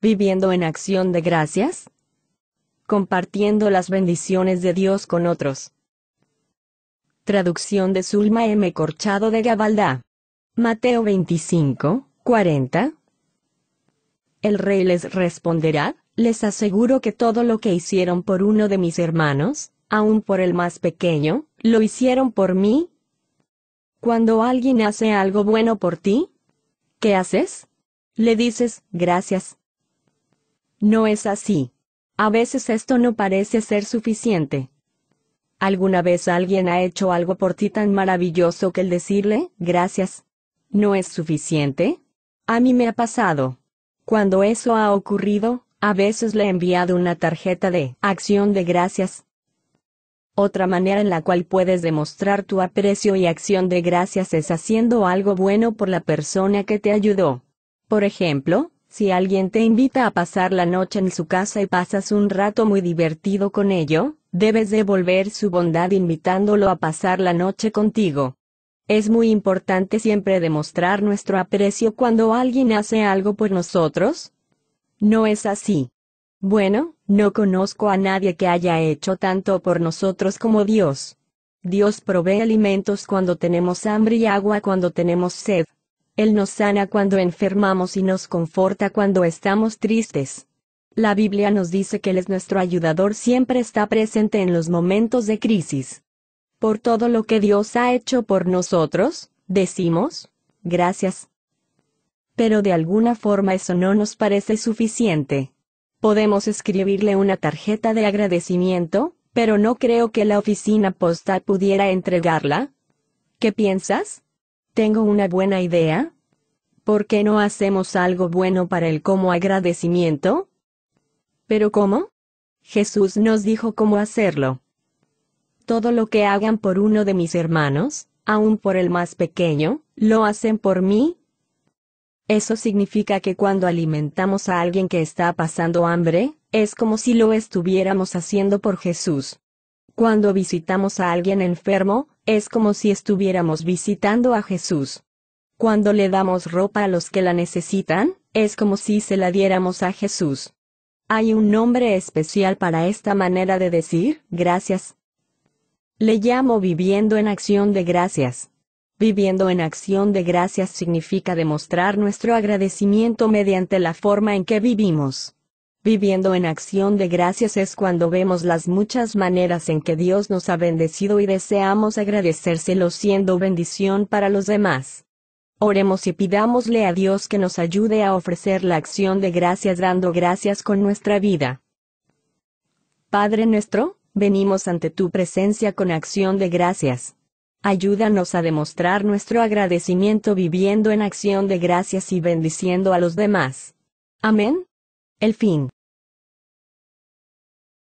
viviendo en acción de gracias, compartiendo las bendiciones de Dios con otros. Traducción de Zulma M. Corchado de Gabaldá. Mateo 25, 40. El rey les responderá, les aseguro que todo lo que hicieron por uno de mis hermanos, aun por el más pequeño, lo hicieron por mí. Cuando alguien hace algo bueno por ti, ¿qué haces? Le dices, gracias. No es así. A veces esto no parece ser suficiente. ¿Alguna vez alguien ha hecho algo por ti tan maravilloso que el decirle, gracias? ¿No es suficiente? A mí me ha pasado. Cuando eso ha ocurrido, a veces le he enviado una tarjeta de acción de gracias. Otra manera en la cual puedes demostrar tu aprecio y acción de gracias es haciendo algo bueno por la persona que te ayudó. Por ejemplo, si alguien te invita a pasar la noche en su casa y pasas un rato muy divertido con ello, debes devolver su bondad invitándolo a pasar la noche contigo. Es muy importante siempre demostrar nuestro aprecio cuando alguien hace algo por nosotros. No es así. Bueno, no conozco a nadie que haya hecho tanto por nosotros como Dios. Dios provee alimentos cuando tenemos hambre y agua cuando tenemos sed. Él nos sana cuando enfermamos y nos conforta cuando estamos tristes. La Biblia nos dice que Él es nuestro ayudador, siempre está presente en los momentos de crisis. Por todo lo que Dios ha hecho por nosotros, decimos, gracias. Pero de alguna forma eso no nos parece suficiente. Podemos escribirle una tarjeta de agradecimiento, pero no creo que la oficina postal pudiera entregarla. ¿Qué piensas? Tengo una buena idea. ¿Por qué no hacemos algo bueno para el como agradecimiento? ¿Pero cómo? Jesús nos dijo cómo hacerlo. Todo lo que hagan por uno de mis hermanos, aun por el más pequeño, lo hacen por mí. Eso significa que cuando alimentamos a alguien que está pasando hambre, es como si lo estuviéramos haciendo por Jesús. Cuando visitamos a alguien enfermo, es como si estuviéramos visitando a Jesús. Cuando le damos ropa a los que la necesitan, es como si se la diéramos a Jesús. Hay un nombre especial para esta manera de decir, gracias. Le llamo viviendo en acción de gracias. Viviendo en acción de gracias significa demostrar nuestro agradecimiento mediante la forma en que vivimos. Viviendo en acción de gracias es cuando vemos las muchas maneras en que Dios nos ha bendecido y deseamos agradecérselo siendo bendición para los demás. Oremos y pidámosle a Dios que nos ayude a ofrecer la acción de gracias dando gracias con nuestra vida. Padre nuestro, venimos ante tu presencia con acción de gracias. Ayúdanos a demostrar nuestro agradecimiento viviendo en acción de gracias y bendiciendo a los demás. Amén. El fin.